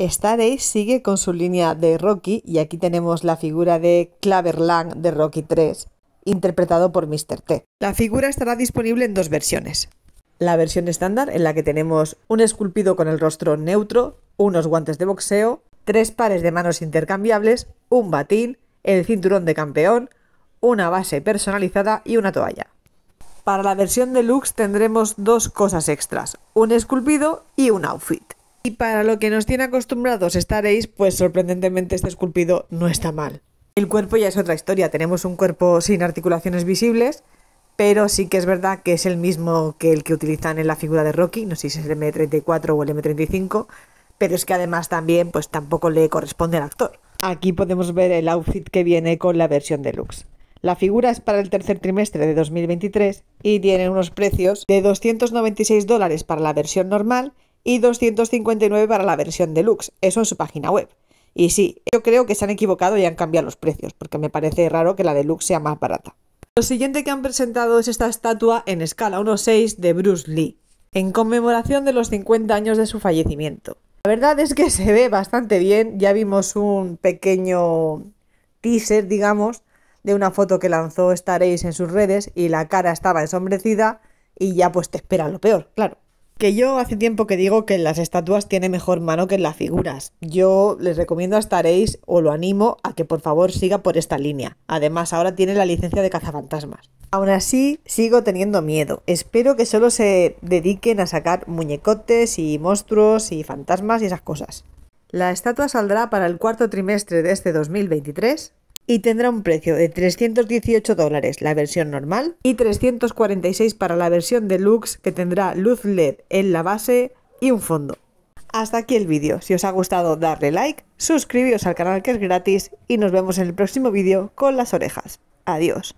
Star Ace sigue con su línea de Rocky y aquí tenemos la figura de Claverland de Rocky 3, interpretado por Mr. T. La figura estará disponible en dos versiones. La versión estándar en la que tenemos un esculpido con el rostro neutro, unos guantes de boxeo, tres pares de manos intercambiables, un batín, el cinturón de campeón, una base personalizada y una toalla. Para la versión deluxe tendremos dos cosas extras, un esculpido y un outfit. Y para lo que nos tiene acostumbrados estaréis, pues sorprendentemente este esculpido no está mal. El cuerpo ya es otra historia, tenemos un cuerpo sin articulaciones visibles, pero sí que es verdad que es el mismo que el que utilizan en la figura de Rocky, no sé si es el M34 o el M35, pero es que además también pues tampoco le corresponde al actor. Aquí podemos ver el outfit que viene con la versión deluxe. La figura es para el tercer trimestre de 2023 y tiene unos precios de 296 dólares para la versión normal y 259 para la versión deluxe. Eso en su página web. Y sí, yo creo que se han equivocado y han cambiado los precios, porque me parece raro que la deluxe sea más barata. Lo siguiente que han presentado es esta estatua en escala 1.6 de Bruce Lee, en conmemoración de los 50 años de su fallecimiento. La verdad es que se ve bastante bien, ya vimos un pequeño teaser, digamos, de una foto que lanzó estaréis en sus redes y la cara estaba ensombrecida y ya pues te espera lo peor, claro. Que yo hace tiempo que digo que en las estatuas tiene mejor mano que en las figuras. Yo les recomiendo a Staréis o lo animo a que por favor siga por esta línea. Además, ahora tiene la licencia de cazafantasmas. Aún así, sigo teniendo miedo. Espero que solo se dediquen a sacar muñecotes y monstruos y fantasmas y esas cosas. La estatua saldrá para el cuarto trimestre de este 2023 y tendrá un precio de 318 dólares la versión normal y 346 para la versión deluxe que tendrá luz LED en la base y un fondo. Hasta aquí el vídeo, si os ha gustado darle like, suscribiros al canal que es gratis y nos vemos en el próximo vídeo con las orejas. Adiós.